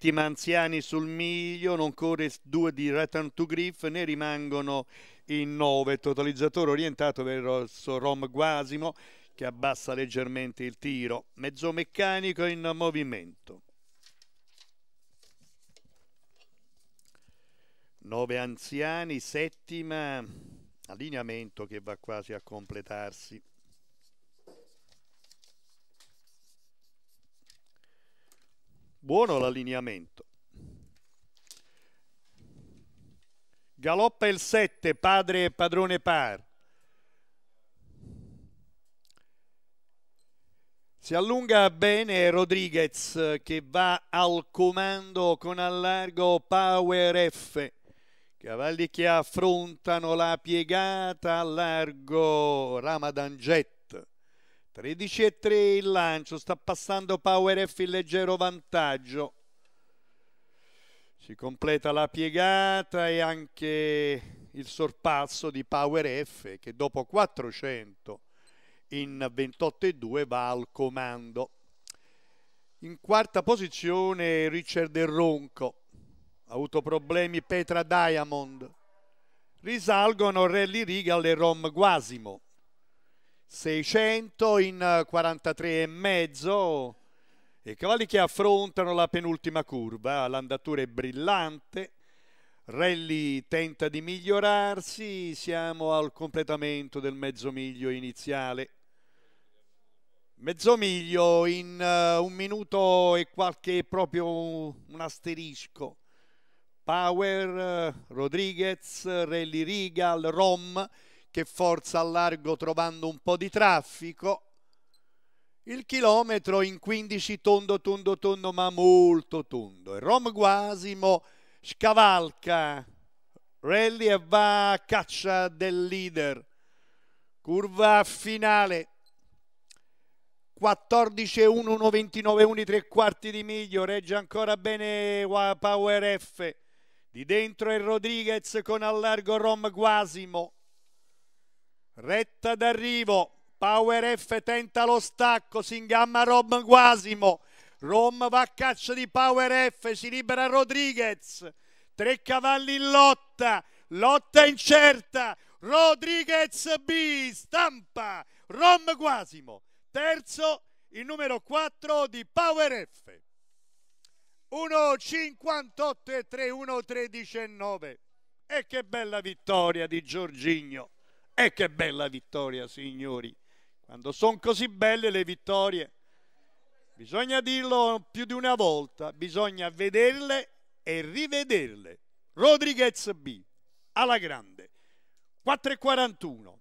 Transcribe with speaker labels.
Speaker 1: settima anziani sul miglio, non corre due di Return to Griff, ne rimangono in nove. Totalizzatore orientato verso Rom Guasimo che abbassa leggermente il tiro. Mezzo meccanico in movimento. Nove anziani, settima allineamento che va quasi a completarsi. Buono l'allineamento. Galoppa il 7, padre e padrone par. Si allunga bene Rodriguez che va al comando con allargo Power F. Cavalli che affrontano la piegata a largo Ramadan Jet. 13 e 3 il lancio, sta passando Power F in leggero vantaggio. Si completa la piegata e anche il sorpasso di Power F che dopo 400 in 28,2 va al comando. In quarta posizione Richard Del Ronco, ha avuto problemi Petra Diamond. Risalgono Rally Rigal e Rom Guasimo. 600 in 43,5. Eh, I cavalli che affrontano la penultima curva, l'andatura è brillante, Rally tenta di migliorarsi, siamo al completamento del mezzo miglio iniziale. Mezzo miglio in uh, un minuto e qualche proprio un asterisco. Power, eh, Rodriguez, Rally Rigal, Rom, qualche forza al largo trovando un po' di traffico. Il chilometro in 15 tondo, tondo, tondo, ma molto tondo. E Rom Guasimo scavalca, rally e va a caccia del leader. Curva finale. 14 1 1 29 1 3 quarti di miglio regge ancora bene Power F di dentro è Rodriguez con allargo Rom Guasimo Retta d'arrivo, Power F tenta lo stacco, si ingamma Rom Guasimo, Rom va a caccia di Power F, si libera Rodriguez, tre cavalli in lotta, lotta incerta, Rodriguez B stampa, Rom Guasimo, terzo il numero 4 di Power F. 1.58 e 3, 1, 3, E che bella vittoria di Giorgigno. E eh, che bella vittoria, signori! Quando sono così belle le vittorie, bisogna dirlo più di una volta, bisogna vederle e rivederle. Rodriguez B, alla grande. 4,41.